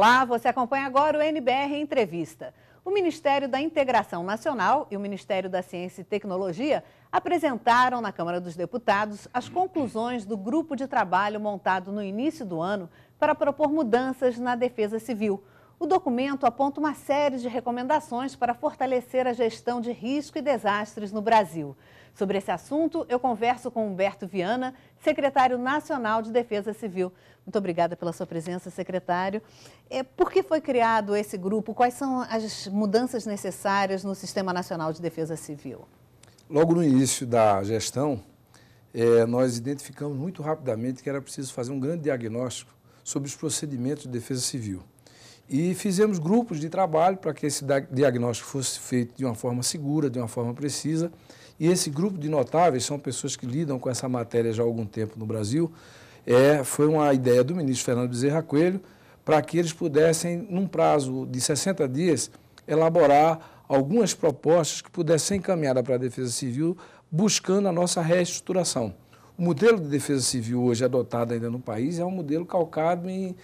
Olá, você acompanha agora o NBR Entrevista. O Ministério da Integração Nacional e o Ministério da Ciência e Tecnologia apresentaram na Câmara dos Deputados as conclusões do grupo de trabalho montado no início do ano para propor mudanças na defesa civil. O documento aponta uma série de recomendações para fortalecer a gestão de risco e desastres no Brasil. Sobre esse assunto, eu converso com Humberto Viana, secretário nacional de Defesa Civil. Muito obrigada pela sua presença, secretário. É, por que foi criado esse grupo? Quais são as mudanças necessárias no Sistema Nacional de Defesa Civil? Logo no início da gestão, é, nós identificamos muito rapidamente que era preciso fazer um grande diagnóstico sobre os procedimentos de defesa civil. E fizemos grupos de trabalho para que esse diagnóstico fosse feito de uma forma segura, de uma forma precisa. E esse grupo de notáveis são pessoas que lidam com essa matéria já há algum tempo no Brasil. É, foi uma ideia do ministro Fernando Bezerra Coelho para que eles pudessem, num prazo de 60 dias, elaborar algumas propostas que pudessem ser encaminhadas para a Defesa Civil, buscando a nossa reestruturação. O modelo de defesa civil hoje adotado ainda no país é um modelo calcado em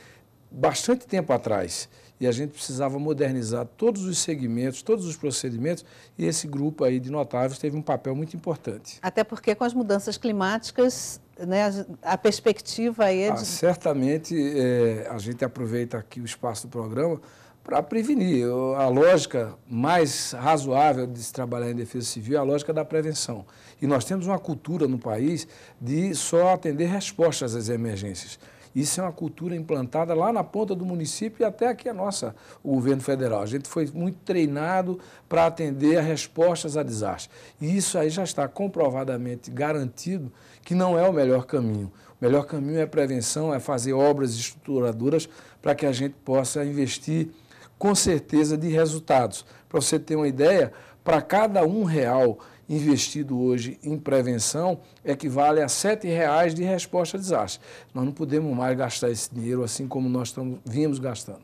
bastante tempo atrás e a gente precisava modernizar todos os segmentos, todos os procedimentos, e esse grupo aí de notáveis teve um papel muito importante. Até porque com as mudanças climáticas, né, a perspectiva aí é ah, de... ah, Certamente, é, a gente aproveita aqui o espaço do programa para prevenir. A lógica mais razoável de se trabalhar em defesa civil é a lógica da prevenção. E nós temos uma cultura no país de só atender respostas às emergências. Isso é uma cultura implantada lá na ponta do município e até aqui a é nossa, o governo federal. A gente foi muito treinado para atender a respostas a desastres. E isso aí já está comprovadamente garantido que não é o melhor caminho. O melhor caminho é prevenção, é fazer obras estruturadoras para que a gente possa investir com certeza de resultados. Para você ter uma ideia, para cada um real investido hoje em prevenção equivale a R$ 7,00 de resposta a desastre. Nós não podemos mais gastar esse dinheiro assim como nós estamos, vimos gastando.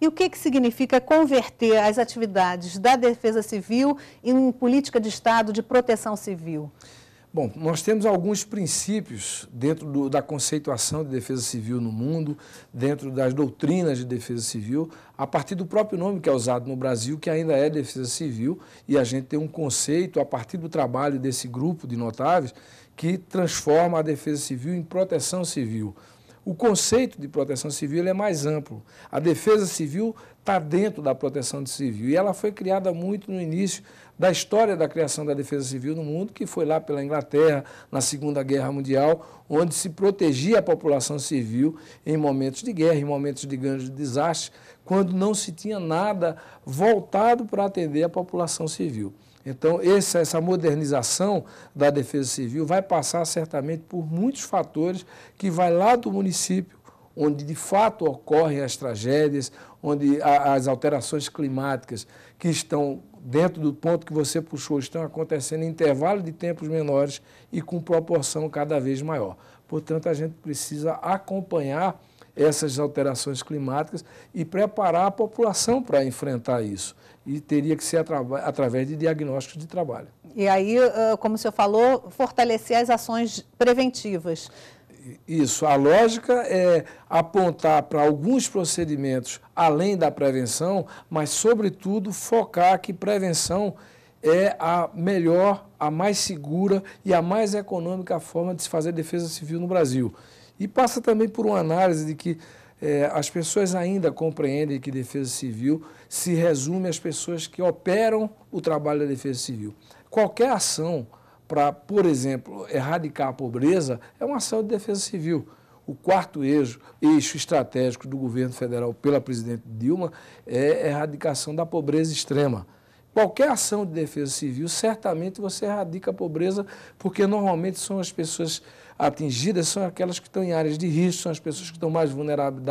E o que, que significa converter as atividades da Defesa Civil em política de Estado de proteção civil? Bom, nós temos alguns princípios dentro do, da conceituação de defesa civil no mundo, dentro das doutrinas de defesa civil, a partir do próprio nome que é usado no Brasil, que ainda é defesa civil, e a gente tem um conceito a partir do trabalho desse grupo de notáveis que transforma a defesa civil em proteção civil. O conceito de proteção civil é mais amplo. A defesa civil está dentro da proteção civil e ela foi criada muito no início da história da criação da defesa civil no mundo, que foi lá pela Inglaterra, na Segunda Guerra Mundial, onde se protegia a população civil em momentos de guerra, em momentos de grandes desastres, quando não se tinha nada voltado para atender a população civil. Então, essa modernização da Defesa Civil vai passar certamente por muitos fatores que vai lá do município, onde de fato ocorrem as tragédias, onde as alterações climáticas que estão dentro do ponto que você puxou estão acontecendo em intervalo de tempos menores e com proporção cada vez maior. Portanto, a gente precisa acompanhar essas alterações climáticas e preparar a população para enfrentar isso e teria que ser através de diagnósticos de trabalho. E aí, como o senhor falou, fortalecer as ações preventivas. Isso, a lógica é apontar para alguns procedimentos além da prevenção, mas, sobretudo, focar que prevenção é a melhor, a mais segura e a mais econômica forma de se fazer defesa civil no Brasil. E passa também por uma análise de que é, as pessoas ainda compreendem que defesa civil se resume às pessoas que operam o trabalho da defesa civil. Qualquer ação para, por exemplo, erradicar a pobreza é uma ação de defesa civil. O quarto eixo, eixo estratégico do governo federal pela presidente Dilma é a erradicação da pobreza extrema. Qualquer ação de defesa civil, certamente você erradica a pobreza, porque normalmente são as pessoas atingidas, são aquelas que estão em áreas de risco, são as pessoas que estão mais vulneráveis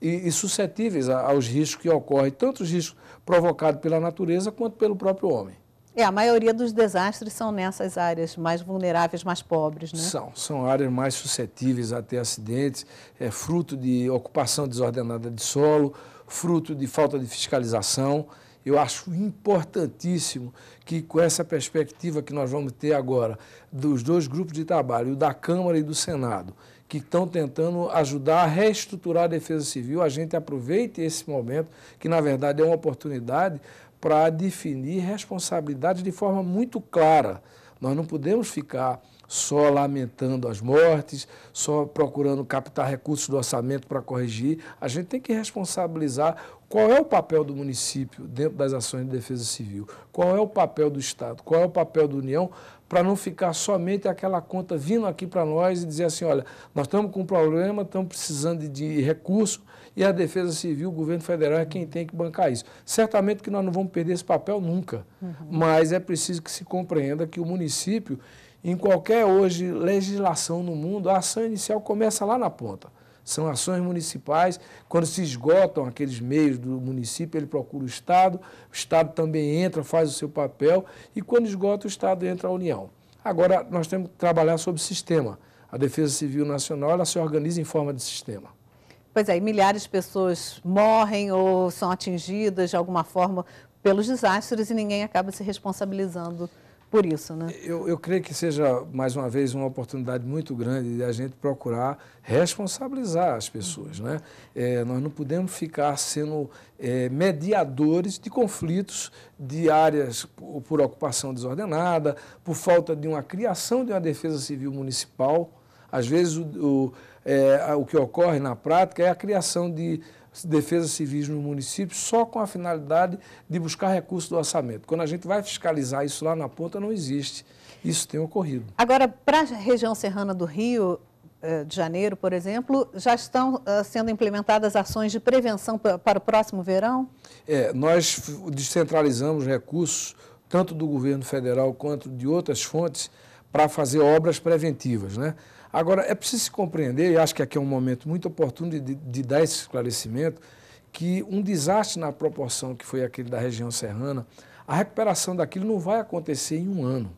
e, e suscetíveis a, aos riscos que ocorrem, tanto os riscos provocados pela natureza quanto pelo próprio homem. É, a maioria dos desastres são nessas áreas mais vulneráveis, mais pobres, né? São, são áreas mais suscetíveis a ter acidentes, é fruto de ocupação desordenada de solo, fruto de falta de fiscalização. Eu acho importantíssimo que, com essa perspectiva que nós vamos ter agora, dos dois grupos de trabalho, o da Câmara e do Senado, que estão tentando ajudar a reestruturar a defesa civil, a gente aproveite esse momento, que na verdade é uma oportunidade, para definir responsabilidades de forma muito clara. Nós não podemos ficar só lamentando as mortes, só procurando captar recursos do orçamento para corrigir. A gente tem que responsabilizar qual é o papel do município dentro das ações de defesa civil, qual é o papel do Estado, qual é o papel da União, para não ficar somente aquela conta vindo aqui para nós e dizer assim, olha, nós estamos com um problema, estamos precisando de recurso e a Defesa Civil, o governo federal é quem tem que bancar isso. Certamente que nós não vamos perder esse papel nunca, uhum. mas é preciso que se compreenda que o município em qualquer hoje legislação no mundo, a ação inicial começa lá na ponta. São ações municipais, quando se esgotam aqueles meios do município, ele procura o Estado, o Estado também entra, faz o seu papel, e quando esgota, o Estado entra a União. Agora, nós temos que trabalhar sobre sistema. A Defesa Civil Nacional ela se organiza em forma de sistema. Pois é, milhares de pessoas morrem ou são atingidas de alguma forma pelos desastres e ninguém acaba se responsabilizando por isso, né? Eu, eu creio que seja, mais uma vez, uma oportunidade muito grande de a gente procurar responsabilizar as pessoas, né? É, nós não podemos ficar sendo é, mediadores de conflitos de áreas por, por ocupação desordenada, por falta de uma criação de uma defesa civil municipal. Às vezes, o, o, é, o que ocorre na prática é a criação de defesa civis no município só com a finalidade de buscar recursos do orçamento. Quando a gente vai fiscalizar isso lá na ponta, não existe. Isso tem ocorrido. Agora, para a região serrana do Rio, eh, de janeiro, por exemplo, já estão eh, sendo implementadas ações de prevenção para o próximo verão? É, nós descentralizamos recursos, tanto do governo federal quanto de outras fontes, para fazer obras preventivas. Né? Agora, é preciso se compreender, e acho que aqui é um momento muito oportuno de, de dar esse esclarecimento, que um desastre na proporção que foi aquele da região serrana, a recuperação daquilo não vai acontecer em um ano.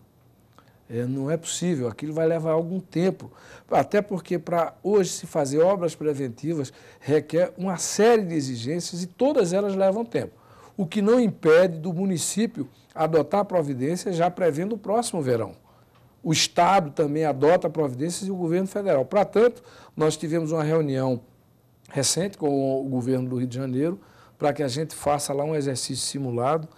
É, não é possível, aquilo vai levar algum tempo. Até porque para hoje se fazer obras preventivas requer uma série de exigências e todas elas levam tempo. O que não impede do município adotar providências já prevendo o próximo verão o Estado também adota providências e o governo federal. Para tanto, nós tivemos uma reunião recente com o governo do Rio de Janeiro para que a gente faça lá um exercício simulado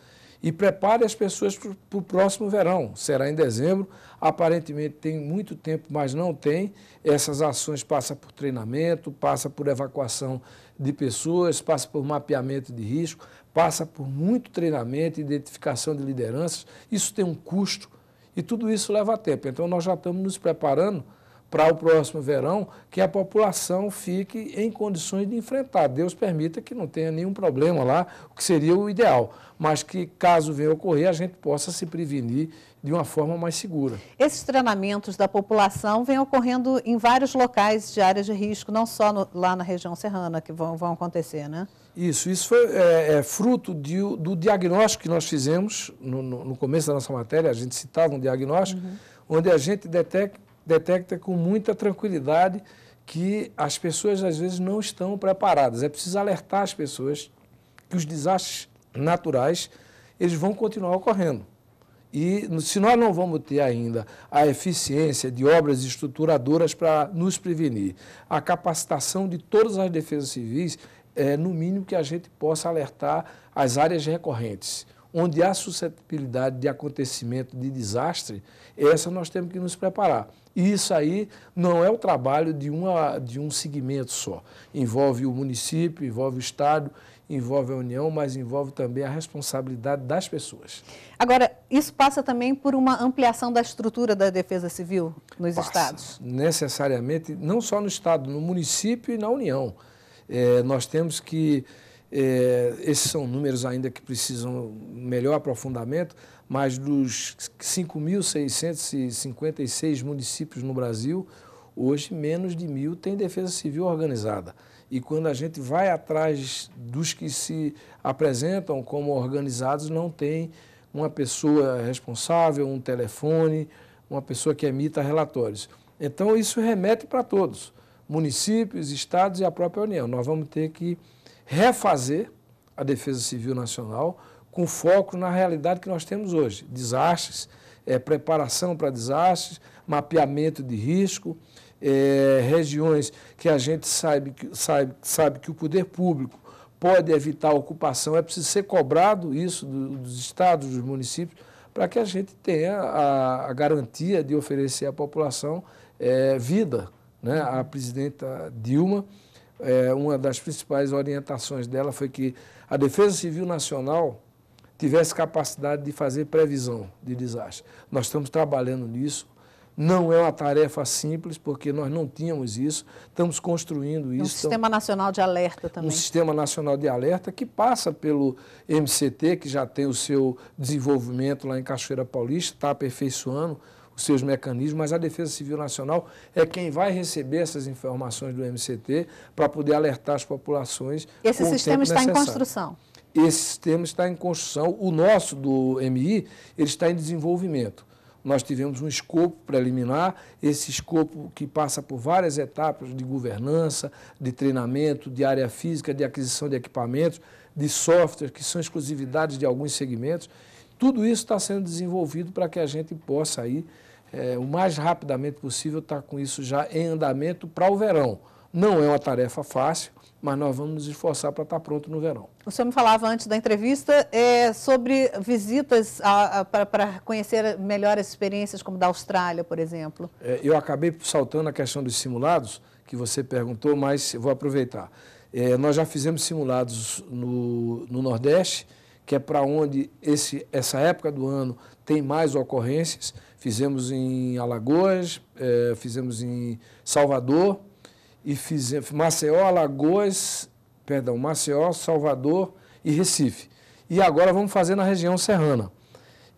e prepare as pessoas para o próximo verão. Será em dezembro. Aparentemente tem muito tempo, mas não tem. Essas ações passam por treinamento, passa por evacuação de pessoas, passa por mapeamento de risco, passa por muito treinamento, identificação de lideranças. Isso tem um custo e tudo isso leva tempo. Então, nós já estamos nos preparando para o próximo verão, que a população fique em condições de enfrentar. Deus permita que não tenha nenhum problema lá, o que seria o ideal, mas que caso venha a ocorrer, a gente possa se prevenir de uma forma mais segura. Esses treinamentos da população vêm ocorrendo em vários locais de áreas de risco, não só no, lá na região serrana que vão, vão acontecer, né? Isso, isso foi, é, é fruto de, do diagnóstico que nós fizemos no, no, no, começo da nossa matéria, a gente citava um diagnóstico, uhum. onde a gente detecta, detecta com muita tranquilidade que as pessoas às vezes não estão preparadas. É preciso alertar as pessoas que os desastres naturais eles vão continuar ocorrendo. E se nós não vamos ter ainda a eficiência de obras estruturadoras para nos prevenir, a capacitação de todas as defesas civis, é, no mínimo, que a gente possa alertar as áreas recorrentes. Onde há suscetibilidade de acontecimento de desastre, essa nós temos que nos preparar. E isso aí não é o trabalho de, uma, de um segmento só. Envolve o município, envolve o Estado, envolve a União, mas envolve também a responsabilidade das pessoas. Agora, isso passa também por uma ampliação da estrutura da Defesa Civil nos passa, Estados? Necessariamente, não só no Estado, no município e na União. É, nós temos que. É, esses são números ainda que precisam melhor aprofundamento, mas dos 5.656 municípios no Brasil, hoje menos de mil têm defesa civil organizada. E quando a gente vai atrás dos que se apresentam como organizados, não tem uma pessoa responsável, um telefone, uma pessoa que emita relatórios. Então, isso remete para todos municípios, estados e a própria União. Nós vamos ter que refazer a Defesa Civil Nacional com foco na realidade que nós temos hoje: desastres, é, preparação para desastres, mapeamento de risco, é, regiões que a gente sabe, sabe, sabe que o poder público pode evitar a ocupação. É preciso ser cobrado isso dos estados, dos municípios, para que a gente tenha a, a garantia de oferecer à população é, vida né, a presidenta Dilma, é, uma das principais orientações dela foi que a Defesa Civil Nacional tivesse capacidade de fazer previsão de desastre. Nós estamos trabalhando nisso. Não é uma tarefa simples, porque nós não tínhamos isso, estamos construindo isso. Um Sistema Nacional de Alerta também. Um Sistema Nacional de Alerta que passa pelo MCT, que já tem o seu desenvolvimento lá em Cachoeira Paulista, está aperfeiçoando os seus mecanismos, mas a Defesa Civil Nacional é quem vai receber essas informações do MCT para poder alertar as populações. Esse sistema está necessário. em construção. Esse sistema está em construção. O nosso do MI ele está em desenvolvimento. Nós tivemos um escopo preliminar, esse escopo que passa por várias etapas de governança, de treinamento, de área física, de aquisição de equipamentos, de software, que são exclusividades de alguns segmentos. Tudo isso está sendo desenvolvido para que a gente possa aí é, o mais rapidamente possível estar tá com isso já em andamento para o verão. Não é uma tarefa fácil, mas nós vamos nos esforçar para estar tá pronto no verão. O senhor me falava antes da entrevista é, sobre visitas para conhecer melhor as experiências, como da Austrália, por exemplo. É, eu acabei saltando a questão dos simulados, que você perguntou, mas vou aproveitar. É, nós já fizemos simulados no, no Nordeste, que é para onde esse, essa época do ano tem mais ocorrências. Fizemos em Alagoas, é, fizemos em Salvador e fizemos Maceió, Alagoas, perdão, Maceió, Salvador e Recife. E agora vamos fazer na região serrana.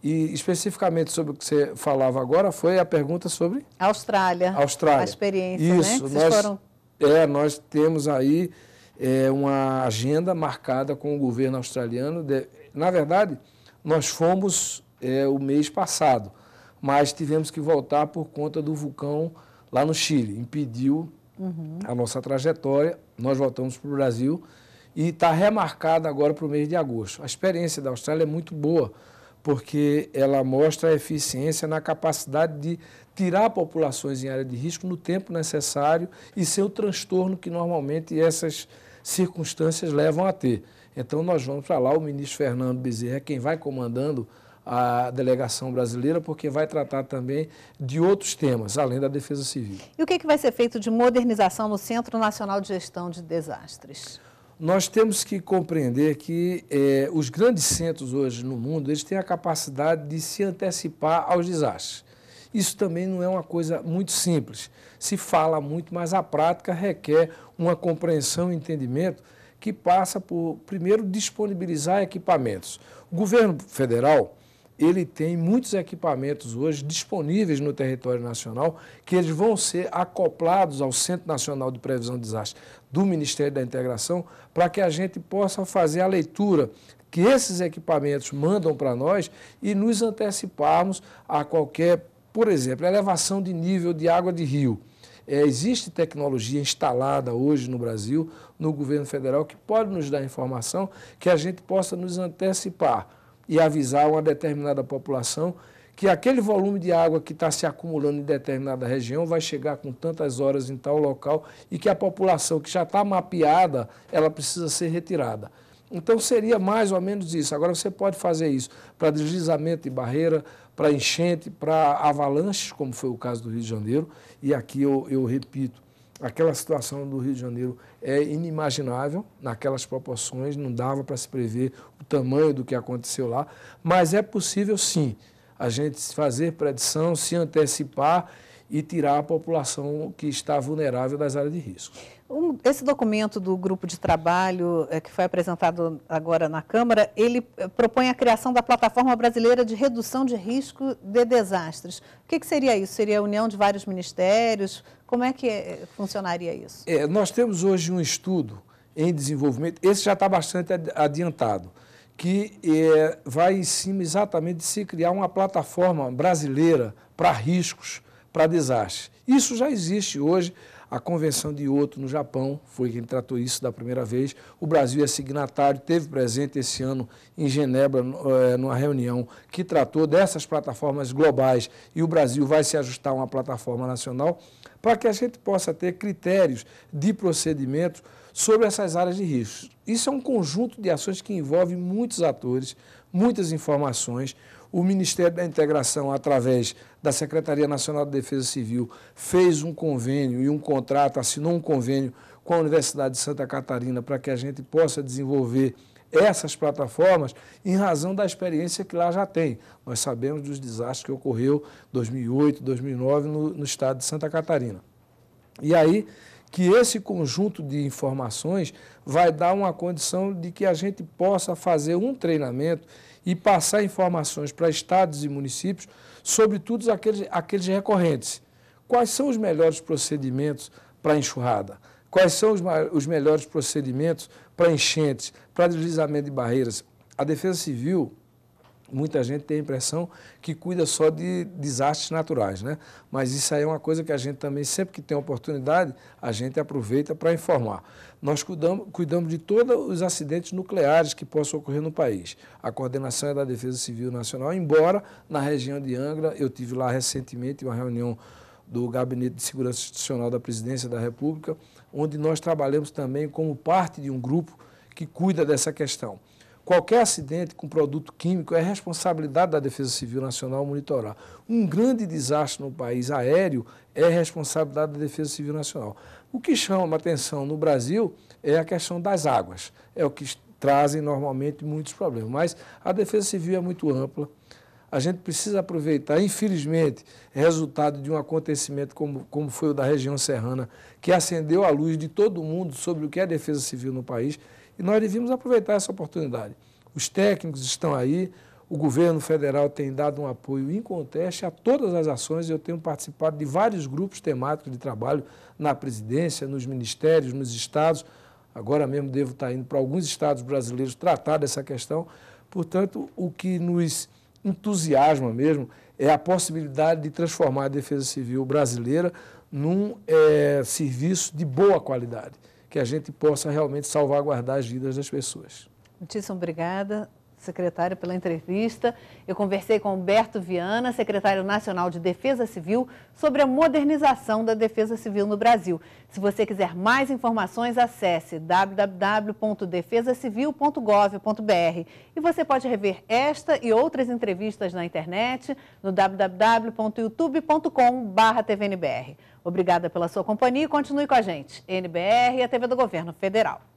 E especificamente sobre o que você falava agora foi a pergunta sobre Austrália. Austrália. A experiência, né? Isso, né? Que nós, foram... É, nós temos aí é, uma agenda marcada com o governo australiano. De, na verdade, nós fomos é, o mês passado mas tivemos que voltar por conta do vulcão lá no Chile. Impediu uhum. a nossa trajetória, nós voltamos para o Brasil e está remarcada agora para o mês de agosto. A experiência da Austrália é muito boa, porque ela mostra a eficiência na capacidade de tirar populações em área de risco no tempo necessário e ser o transtorno que normalmente essas circunstâncias levam a ter. Então nós vamos para lá, o ministro Fernando Bezerra é quem vai comandando a delegação brasileira, porque vai tratar também de outros temas, além da defesa civil. E o que, é que vai ser feito de modernização no Centro Nacional de Gestão de Desastres? Nós temos que compreender que eh, os grandes centros hoje no mundo, eles têm a capacidade de se antecipar aos desastres. Isso também não é uma coisa muito simples. Se fala muito, mas a prática requer uma compreensão e entendimento que passa por, primeiro, disponibilizar equipamentos. O governo federal, ele tem muitos equipamentos hoje disponíveis no território nacional que eles vão ser acoplados ao Centro Nacional de Previsão de Desastres do Ministério da Integração para que a gente possa fazer a leitura que esses equipamentos mandam para nós e nos anteciparmos a qualquer, por exemplo, elevação de nível de água de rio. É, existe tecnologia instalada hoje no Brasil, no governo federal, que pode nos dar informação que a gente possa nos antecipar e avisar uma determinada população que aquele volume de água que está se acumulando em determinada região vai chegar com tantas horas em tal local e que a população que já está mapeada, ela precisa ser retirada. Então seria mais ou menos isso. Agora você pode fazer isso para deslizamento de barreira, para enchente, para avalanches, como foi o caso do Rio de Janeiro. E aqui eu, eu repito, Aquela situação do Rio de Janeiro é inimaginável, naquelas proporções, não dava para se prever o tamanho do que aconteceu lá, mas é possível sim a gente fazer predição, se antecipar e tirar a população que está vulnerável das áreas de risco. Um, esse documento do grupo de trabalho é, que foi apresentado agora na Câmara, ele é, propõe a criação da Plataforma Brasileira de Redução de Risco de Desastres. O que, que seria isso? Seria a união de vários ministérios? Como é que é, funcionaria isso? É, nós temos hoje um estudo em desenvolvimento, esse já está bastante adiantado, que é, vai em cima exatamente de se criar uma plataforma brasileira para riscos para desastre. Isso já existe hoje. A Convenção de Ioto no Japão foi quem tratou isso da primeira vez. O Brasil é signatário, teve presente esse ano em Genebra, eh, numa reunião que tratou dessas plataformas globais e o Brasil vai se ajustar a uma plataforma nacional para que a gente possa ter critérios de procedimento sobre essas áreas de risco. Isso é um conjunto de ações que envolve muitos atores, muitas informações. O Ministério da Integração, através da Secretaria Nacional de Defesa Civil, fez um convênio e um contrato, assinou um convênio com a Universidade de Santa Catarina para que a gente possa desenvolver essas plataformas em razão da experiência que lá já tem. Nós sabemos dos desastres que ocorreu 2008, 2009 no, no estado de Santa Catarina. E aí que esse conjunto de informações vai dar uma condição de que a gente possa fazer um treinamento e passar informações para estados e municípios, sobretudo aqueles, aqueles recorrentes. Quais são os melhores procedimentos para enxurrada? Quais são os, os melhores procedimentos para enchentes, para deslizamento de barreiras? A Defesa Civil Muita gente tem a impressão que cuida só de desastres naturais, né? Mas isso aí é uma coisa que a gente também, sempre que tem oportunidade, a gente aproveita para informar. Nós cuidamos, cuidamos de todos os acidentes nucleares que possam ocorrer no país. A coordenação é da Defesa Civil Nacional, embora na região de Angra, eu tive lá recentemente uma reunião do Gabinete de Segurança Institucional da Presidência da República, onde nós trabalhamos também como parte de um grupo que cuida dessa questão. Qualquer acidente com produto químico é responsabilidade da Defesa Civil Nacional monitorar. Um grande desastre no país aéreo é responsabilidade da Defesa Civil Nacional. O que chama atenção no Brasil é a questão das águas. É o que trazem normalmente muitos problemas. Mas a Defesa Civil é muito ampla. A gente precisa aproveitar, infelizmente, resultado de um acontecimento como, como foi o da região serrana, que acendeu a luz de todo mundo sobre o que é a defesa civil no país e nós devíamos aproveitar essa oportunidade. Os técnicos estão aí, o governo federal tem dado um apoio inconteste a todas as ações. Eu tenho participado de vários grupos temáticos de trabalho na presidência, nos ministérios, nos estados. Agora mesmo devo estar indo para alguns estados brasileiros tratar dessa questão. Portanto, o que nos entusiasma mesmo é a possibilidade de transformar a Defesa Civil brasileira num é, serviço de boa qualidade que a gente possa realmente salvaguardar as vidas das pessoas. Muitíssimo obrigada secretário, pela entrevista. Eu conversei com Humberto Viana, secretário nacional de Defesa Civil, sobre a modernização da Defesa Civil no Brasil. Se você quiser mais informações, acesse www.defesacivil.gov.br. E você pode rever esta e outras entrevistas na internet no www.youtube.com.br. Obrigada pela sua companhia e continue com a gente. NBR e a TV do Governo Federal.